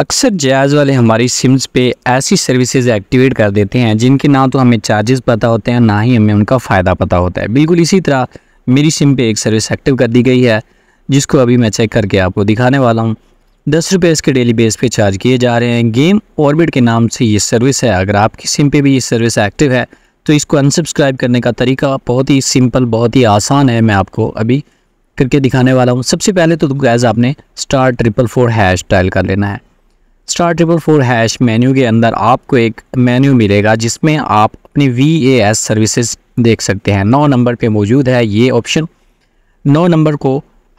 अक्सर जायज़ वाले हमारी सिम्स पे ऐसी सर्विसेज एक्टिवेट कर देते हैं जिनके ना तो हमें चार्जेस पता होते हैं ना ही हमें उनका फ़ायदा पता होता है बिल्कुल इसी तरह मेरी सिम पे एक सर्विस एक्टिव कर दी गई है जिसको अभी मैं चेक करके आपको दिखाने वाला हूँ दस रुपये इसके डेली बेस पे चार्ज किए जा रहे हैं गेम ऑर्बिट के नाम से ये सर्विस है अगर आपकी सिम पे भी ये सर्विस एक्टिव है तो इसको अनसब्सक्राइब करने का तरीका बहुत ही सिंपल बहुत ही आसान है मैं आपको अभी करके दिखाने वाला हूँ सबसे पहले तो गैज़ तो आपने star triple four hash dial कर लेना है star triple four hash menu के अंदर आपको एक मेन्यू मिलेगा जिसमें आप अपनी वी ए एस सर्विसेज देख सकते हैं नौ नंबर पे मौजूद है ये ऑप्शन नौ नंबर को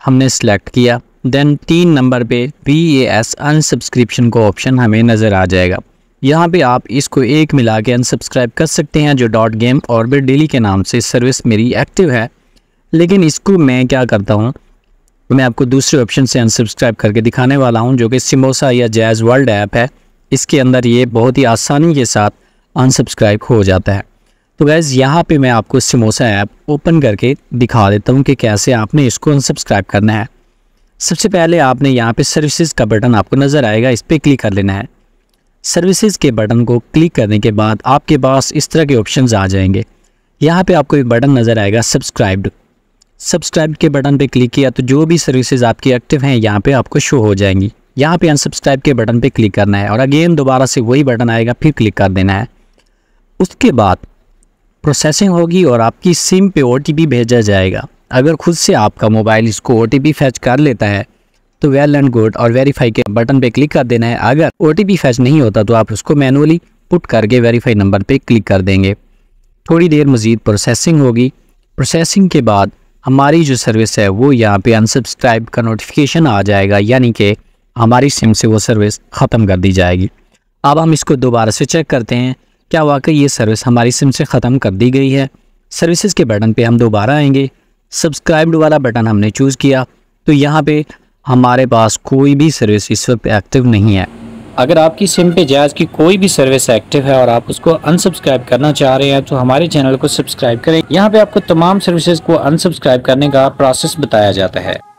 हमने सेलेक्ट किया देन तीन नंबर पे वी ए एस अनसब्सक्रिप्शन का ऑप्शन हमें नज़र आ जाएगा यहाँ पे आप इसको एक मिला के अनसब्सक्राइब कर सकते हैं जो डॉट गेम और डेली के नाम से सर्विस मेरी एक्टिव है लेकिन इसको मैं क्या करता हूँ तो मैं आपको दूसरे ऑप्शन से अनसब्सक्राइब करके दिखाने वाला हूँ जो कि सिमोसा या जैज़ वर्ल्ड ऐप है इसके अंदर ये बहुत ही आसानी के साथ अनसब्सक्राइब हो जाता है तो गैज़ यहाँ पे मैं आपको सिमोसा ऐप ओपन करके दिखा देता हूँ कि कैसे आपने इसको अनसब्सक्राइब करना है सबसे पहले आपने यहाँ पे सर्विसेज का बटन आपको नज़र आएगा इस पर क्लिक कर लेना है सर्विसेज के बटन को क्लिक करने के बाद आपके पास इस तरह के ऑप्शन आ जाएंगे यहाँ पर आपको एक बटन नज़र आएगा सब्सक्राइब्ड सब्सक्राइब के बटन पर क्लिक किया तो जो भी सर्विसेज आपकी एक्टिव हैं यहाँ पे आपको शो हो जाएंगी यहाँ पे अनसब्सक्राइब के बटन पे क्लिक करना है और अगेन दोबारा से वही बटन आएगा फिर क्लिक कर देना है उसके बाद प्रोसेसिंग होगी और आपकी सिम पे ओ भेजा जाएगा अगर खुद से आपका मोबाइल इसको ओ फैच कर लेता है तो वेल एंड गुड और वेरीफाई के बटन पर क्लिक कर देना है अगर ओ फैच नहीं होता तो आप उसको मैनुअली पुट करके वेरीफाई नंबर पर क्लिक कर देंगे थोड़ी देर मज़ीद प्रोसेसिंग होगी प्रोसेसिंग के बाद हमारी जो सर्विस है वो यहाँ पे अनसब्सक्राइब का नोटिफिकेशन आ जाएगा यानी कि हमारी सिम से वो सर्विस ख़त्म कर दी जाएगी अब हम इसको दोबारा से चेक करते हैं क्या वाकई ये सर्विस हमारी सिम से ख़त्म कर दी गई है सर्विसेज के बटन पे हम दोबारा आएंगे सब्सक्राइब्ड वाला बटन हमने चूज़ किया तो यहाँ पे हमारे पास कोई भी सर्विस इस वक्त एक्टिव नहीं है अगर आपकी सिम पे जैज़ की कोई भी सर्विस एक्टिव है और आप उसको अनसब्सक्राइब करना चाह रहे हैं तो हमारे चैनल को सब्सक्राइब करें यहाँ पे आपको तमाम सर्विसेज को अनसब्सक्राइब करने का प्रोसेस बताया जाता है